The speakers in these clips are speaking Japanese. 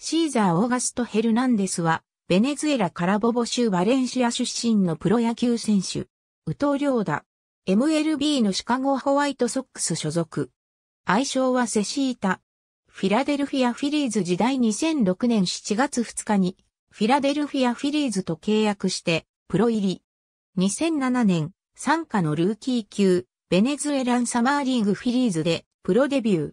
シーザー・オーガスト・ヘルナンデスは、ベネズエラ・カラボボ州バレンシア出身のプロ野球選手、ウトリョーダ、MLB のシカゴ・ホワイトソックス所属。愛称はセシータ。フィラデルフィア・フィリーズ時代2006年7月2日に、フィラデルフィア・フィリーズと契約して、プロ入り。2007年、参加のルーキー級、ベネズエランサマーリーグフィリーズで、プロデビュー。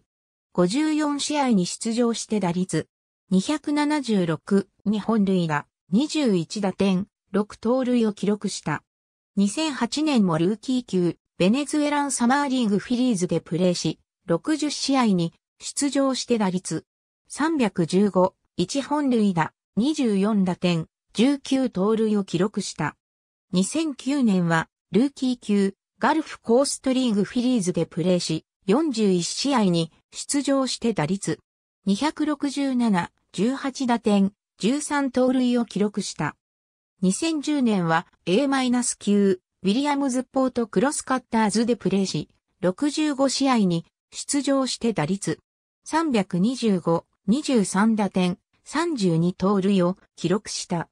54試合に出場して打率、276に本塁打、21打点、6盗塁を記録した。2008年もルーキー級、ベネズエランサマーリーグフィリーズでプレーし、60試合に出場して打率315、1本塁打、24打点、19盗塁を記録した。2009年は、ルーキー級、ガルフコーストリーグフィリーズでプレーし、41試合に出場して打率267、18打点、13盗塁を記録した。2010年は A-9、ウィリアムズポートクロスカッターズでプレーし、65試合に出場して打率325、23打点、32盗塁を記録した。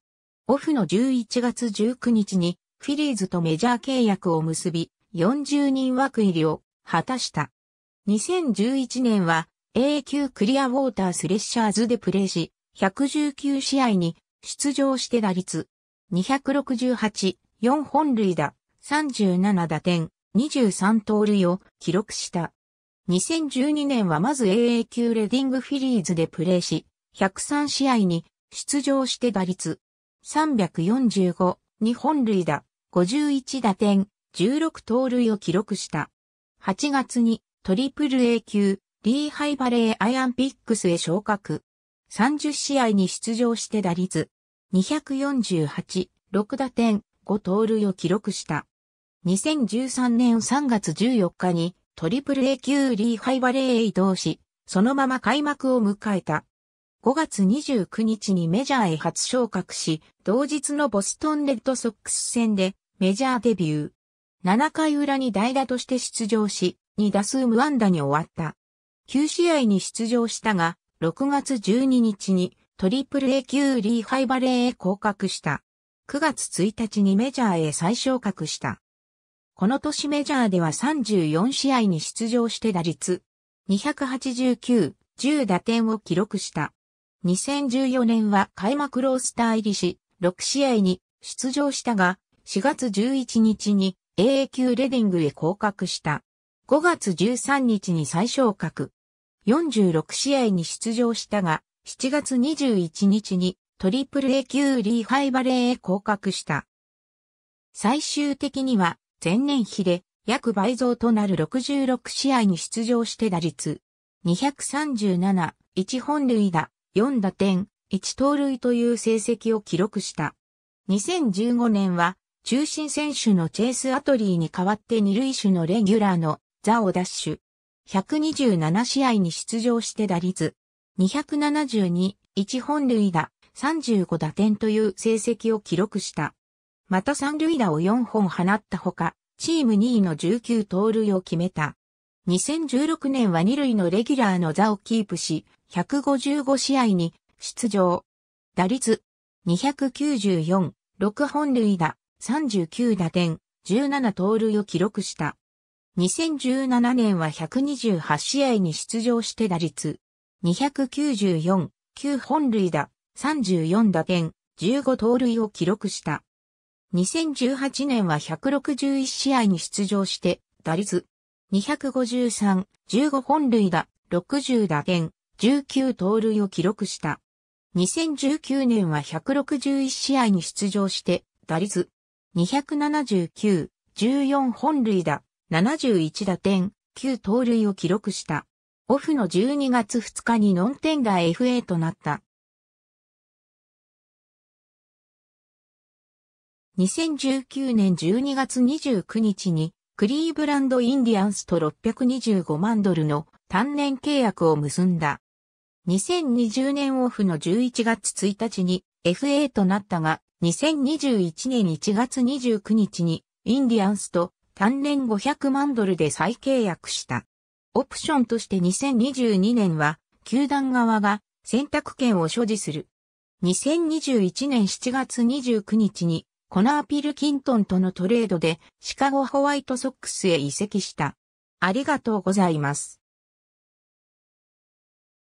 オフの11月19日にフィリーズとメジャー契約を結び、40人枠入りを果たした。2011年は AA 級クリアウォータースレッシャーズでプレーし、119試合に出場して打率268、4本塁打、37打点、23盗塁を記録した。2012年はまず AA 級レディングフィリーズでプレーし、103試合に出場して打率345、2本塁打、51打点、16盗塁を記録した。8月にトリプル A 級リーハイバレーアイアンピックスへ昇格。30試合に出場して打率248、6打点、5盗塁を記録した。2013年3月14日にトリプル A 級リーハイバレーへ移動し、そのまま開幕を迎えた。5月29日にメジャーへ初昇格し、同日のボストンレッドソックス戦でメジャーデビュー。7回裏に代打として出場し、2打数無安打に終わった。9試合に出場したが、6月12日にトリプル A 級リーハイバレーへ降格した。9月1日にメジャーへ再昇格した。この年メジャーでは34試合に出場して打率289、10打点を記録した。2014年は開幕ロースター入りし、6試合に出場したが、4月11日に AA 級レディングへ降格した。5月13日に再昇格。46試合に出場したが、7月21日にトリプル A 級リーハイバレーへ降格した。最終的には前年比で約倍増となる66試合に出場して打率237、1本塁打、4打点、1盗塁という成績を記録した。2015年は中心選手のチェイス・アトリーに代わって二塁手のレギュラーのザオダッシュ。127試合に出場して打率。272、1本塁打、35打点という成績を記録した。また三塁打を4本放ったほか、チーム2位の19盗塁を決めた。2016年は2塁のレギュラーの座をキープし、155試合に出場。打率294、6本塁打、39打点、17盗塁を記録した。2017年は128試合に出場して打率、294、9本塁打、34打点、15盗塁を記録した。2018年は161試合に出場して、打率、253、15本塁打、60打点、19盗塁を記録した。2019年は161試合に出場して、打率、279、14本塁打、71打点、9盗塁を記録した。オフの12月2日にノンテンダー FA となった。2019年12月29日にクリーブランドインディアンスと625万ドルの単年契約を結んだ。2020年オフの11月1日に FA となったが、2021年1月29日にインディアンスと単年500万ドルで再契約した。オプションとして2022年は、球団側が選択権を所持する。2021年7月29日に、コナー・ピルキントンとのトレードでシカゴホワイトソックスへ移籍した。ありがとうございます。